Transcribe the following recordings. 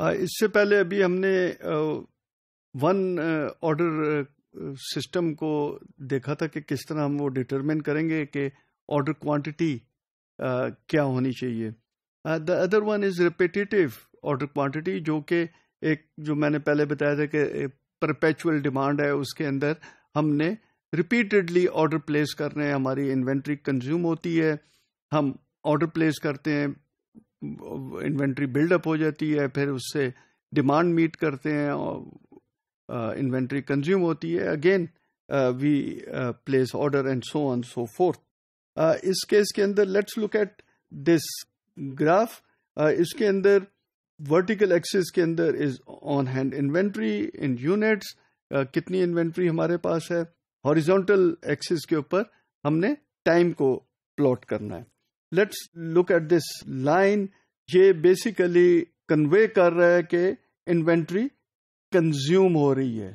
इससे पहले अभी हमने वन ऑर्डर सिस्टम को देखा था कि किस तरह हम वो डिटरमिन करेंगे कि ऑर्डर क्वांटिटी क्या होनी चाहिए the other one is repetitive order quantity जो कि एक जो मैंने पहले बताया था कि परपेचुअल डिमांड है उसके अंदर हमने रिपीटेडली ऑर्डर प्लेस करने हैं हमारी इन्वेंट्री कंज्यूम होती है हम ऑर्डर प्लेस करते हैं इन्वेंट्री बिल्डअप हो जाती है फिर उससे डिमांड मीट करते हैं और इन्वेंट्री कंज्यूम होती है again we place order and so on so forth इस केस के अंदर let's look at this graph इसके अंदर वर्टिकल एक्सिस के अंदर is on hand inventory in units कितनी इन्वेंट्री हमारे पास है हॉरिजॉन्टल एक्सिस के ऊपर हमने टाइम को प्लॉट करना है let's look at this line ये बेसिकली कन्वे कर रहा है कि इन्वेंट्री कंज्यूम हो रही है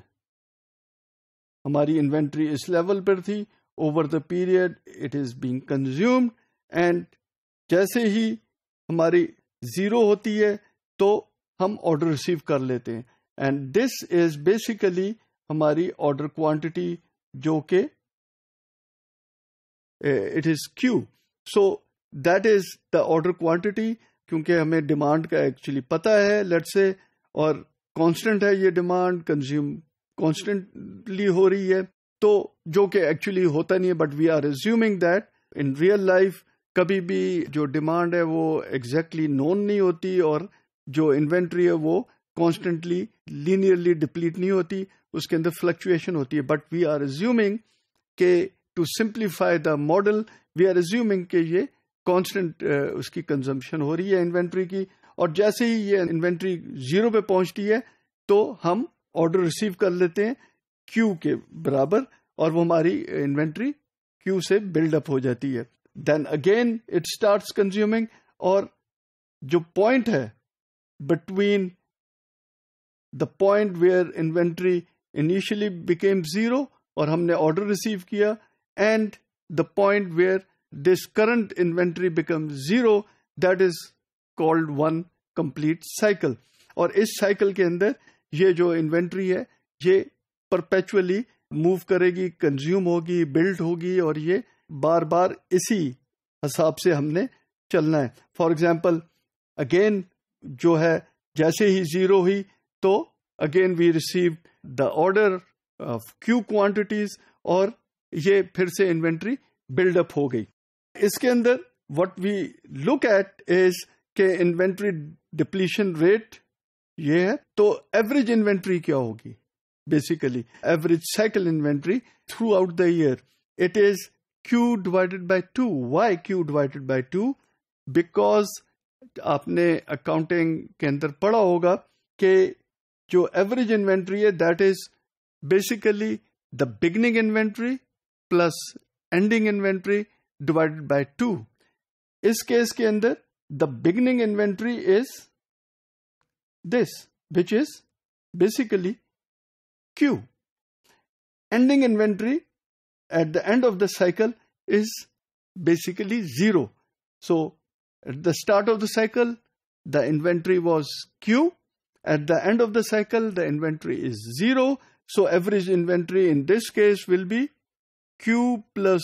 हमारी इन्वेंट्री इस लेवल पर थी over the period it is being consumed and जैसे ही हमारी जीरो होती है तो हम ऑर्डर रिसीव कर लेते हैं एंड दिस इज बेसिकली हमारी ऑर्डर क्वांटिटी जो के it is Q so that is the order quantity क्योंकि हमें डिमांड का एक्चुअली पता है लेट से और कांस्टेंट है ये डिमांड कंज्यूम कांस्टेंटली हो रही है तो जो कि एक्चुअली होता नहीं है but we are assuming that in real life कभी भी जो डिमांड है वो एग्जैक्टली exactly नोन नहीं होती और जो इन्वेंट्री है वो कॉन्स्टेंटली लीनियरली डिप्लीट नहीं होती उसके अंदर फ्लक्चुएशन होती है बट वी आर रिज्यूमिंग के to simplify the model we are assuming के ये कांस्टेंट uh, उसकी कंजम्पशन हो रही है इन्वेंट्री की और जैसे ही ये इन्वेंट्री जीरो पे पहुंचती है तो हम ऑर्डर रिसीव कर लेते हैं क्यू के बराबर और वो हमारी इन्वेंट्री uh, क्यू से बिल्डअप हो जाती है then again it start consuming और जो पॉइंट है between the point where inventory initially became zero और हमने ऑर्डर रिसीव किया and the point where this current inventory becomes zero that is called one complete cycle और इस cycle के अंदर ये जो इन्वेंट्री है ये परपेचुअली मूव करेगी कंज्यूम होगी बिल्ड होगी और ये बार बार इसी हिसाब से हमने चलना है फॉर एग्जाम्पल अगेन जो है जैसे ही जीरो हुई तो again we receive the order of Q quantities और ये फिर से इन्वेंट्री बिल्डअप हो गई इसके अंदर what we look at is के इन्वेंट्री डिप्लीशन रेट ये है तो एवरेज इन्वेंट्री क्या होगी basically average cycle inventory throughout the year it is Q divided by two why Q divided by two because आपने अकाउंटिंग के अंदर पढ़ा होगा कि जो एवरेज इन्वेंट्री है that is basically the beginning inventory plus ending inventory divided by 2 इस case के अंदर the beginning inventory is this, which is basically Q. Ending inventory at the end of the cycle is basically zero. So at the start of the cycle, the inventory was Q. At the end of the cycle, the inventory is zero. So average inventory in this case will be Q plus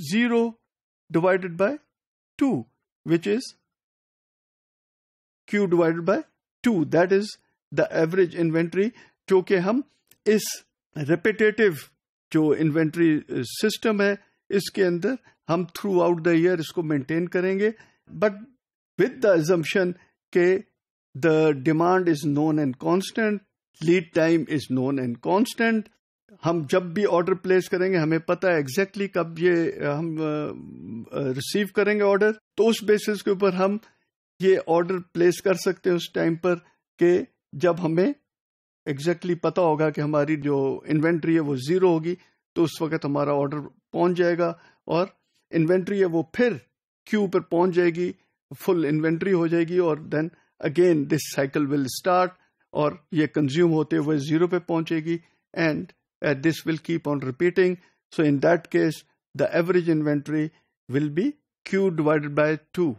0 divided by 2 which is Q divided by 2 that is the average inventory जो कि हम इस repetitive जो inventory system uh, है इसके अंदर हम throughout the year इसको मेंटेन करेंगे बट विद द एजम्पन के the demand is known and constant lead time is known and constant हम जब भी ऑर्डर प्लेस करेंगे हमें पता है एग्जैक्टली कब ये हम रिसीव करेंगे ऑर्डर तो उस बेसिस के ऊपर हम ये ऑर्डर प्लेस कर सकते हैं उस टाइम पर के जब हमें एग्जैक्टली exactly पता होगा कि हमारी जो इन्वेंट्री है वो ज़ीरो होगी तो उस वक्त हमारा ऑर्डर पहुंच जाएगा और इन्वेंट्री है वो फिर क्यू पर पहुंच जाएगी फुल इन्वेंट्री हो जाएगी और then again this cycle will start और ये कंज्यूम होते हुए ज़ीरो पे पहुंचेगी and uh, this will keep on repeating. So in that case, the average inventory will be Q divided by 2.